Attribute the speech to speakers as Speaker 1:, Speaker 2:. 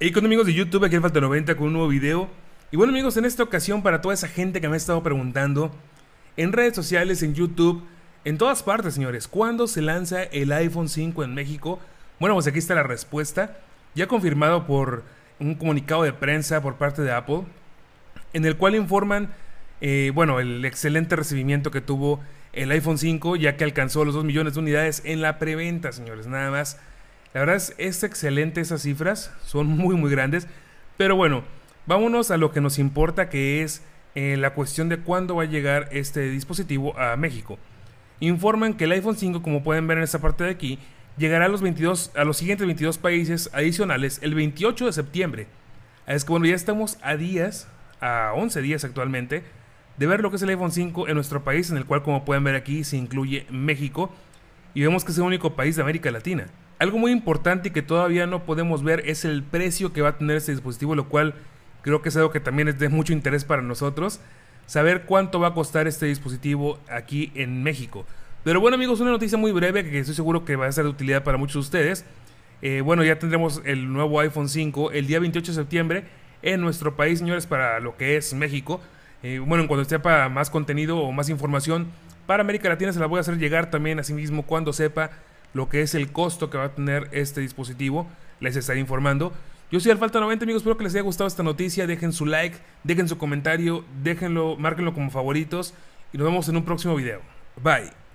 Speaker 1: y con amigos de YouTube, aquí en Falta 90 con un nuevo video. Y bueno amigos, en esta ocasión para toda esa gente que me ha estado preguntando, en redes sociales, en YouTube, en todas partes señores, ¿cuándo se lanza el iPhone 5 en México? Bueno, pues aquí está la respuesta, ya confirmado por un comunicado de prensa por parte de Apple, en el cual informan, eh, bueno, el excelente recibimiento que tuvo el iPhone 5, ya que alcanzó los 2 millones de unidades en la preventa, señores, nada más. La verdad es, es excelente esas cifras, son muy muy grandes, pero bueno, vámonos a lo que nos importa que es eh, la cuestión de cuándo va a llegar este dispositivo a México. Informan que el iPhone 5, como pueden ver en esta parte de aquí, llegará a los, 22, a los siguientes 22 países adicionales el 28 de septiembre. Es que bueno, ya estamos a días, a 11 días actualmente, de ver lo que es el iPhone 5 en nuestro país, en el cual como pueden ver aquí se incluye México y vemos que es el único país de América Latina. Algo muy importante y que todavía no podemos ver es el precio que va a tener este dispositivo, lo cual creo que es algo que también es de mucho interés para nosotros, saber cuánto va a costar este dispositivo aquí en México. Pero bueno amigos, una noticia muy breve que estoy seguro que va a ser de utilidad para muchos de ustedes. Eh, bueno, ya tendremos el nuevo iPhone 5 el día 28 de septiembre en nuestro país, señores, para lo que es México. Eh, bueno, en cuanto sepa más contenido o más información para América Latina, se la voy a hacer llegar también a sí mismo cuando sepa lo que es el costo que va a tener este dispositivo. Les estaré informando. Yo soy Alfalta 90, amigos. Espero que les haya gustado esta noticia. Dejen su like, dejen su comentario, déjenlo, márquenlo como favoritos. Y nos vemos en un próximo video. Bye.